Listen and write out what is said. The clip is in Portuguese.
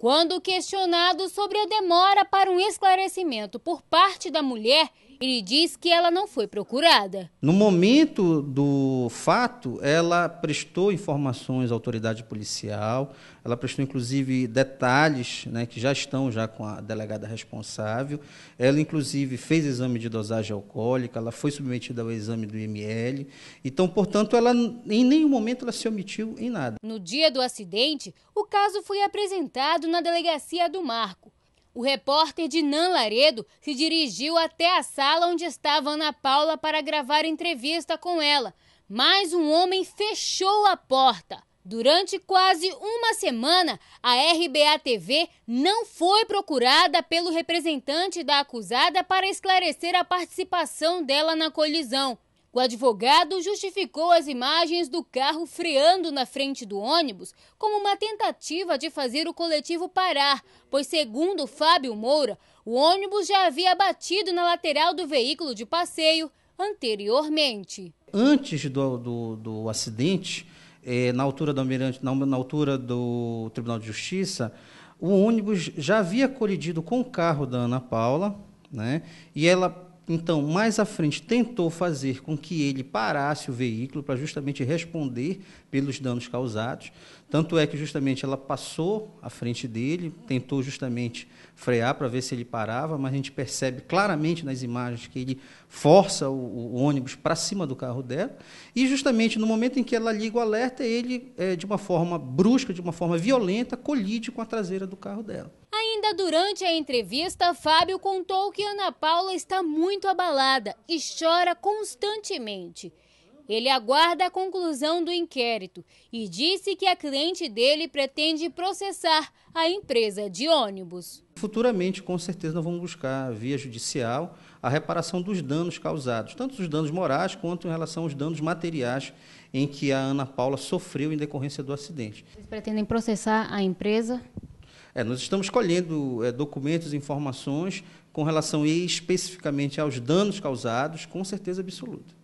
Quando questionado sobre a demora para um esclarecimento por parte da mulher, ele diz que ela não foi procurada. No momento do fato, ela prestou informações à autoridade policial, ela prestou inclusive detalhes né, que já estão já com a delegada responsável. Ela inclusive fez exame de dosagem alcoólica, ela foi submetida ao exame do IML. Então, portanto, ela em nenhum momento ela se omitiu em nada. No dia do acidente, o caso foi apresentado na delegacia do Marco. O repórter Dinan Laredo se dirigiu até a sala onde estava Ana Paula para gravar entrevista com ela, mas um homem fechou a porta. Durante quase uma semana, a RBA TV não foi procurada pelo representante da acusada para esclarecer a participação dela na colisão. O advogado justificou as imagens do carro freando na frente do ônibus como uma tentativa de fazer o coletivo parar, pois, segundo Fábio Moura, o ônibus já havia batido na lateral do veículo de passeio anteriormente. Antes do, do, do acidente, é, na altura do Almirante, na, na altura do Tribunal de Justiça, o ônibus já havia colidido com o carro da Ana Paula, né? E ela então, mais à frente, tentou fazer com que ele parasse o veículo para justamente responder pelos danos causados. Tanto é que justamente ela passou à frente dele, tentou justamente frear para ver se ele parava, mas a gente percebe claramente nas imagens que ele força o, o ônibus para cima do carro dela. E justamente no momento em que ela liga o alerta, ele, é, de uma forma brusca, de uma forma violenta, colide com a traseira do carro dela. Ainda durante a entrevista, Fábio contou que Ana Paula está muito abalada e chora constantemente. Ele aguarda a conclusão do inquérito e disse que a cliente dele pretende processar a empresa de ônibus. Futuramente, com certeza, nós vamos buscar, via judicial, a reparação dos danos causados, tanto os danos morais quanto em relação aos danos materiais em que a Ana Paula sofreu em decorrência do acidente. Vocês pretendem processar a empresa? É, nós estamos colhendo é, documentos, informações com relação especificamente aos danos causados, com certeza absoluta.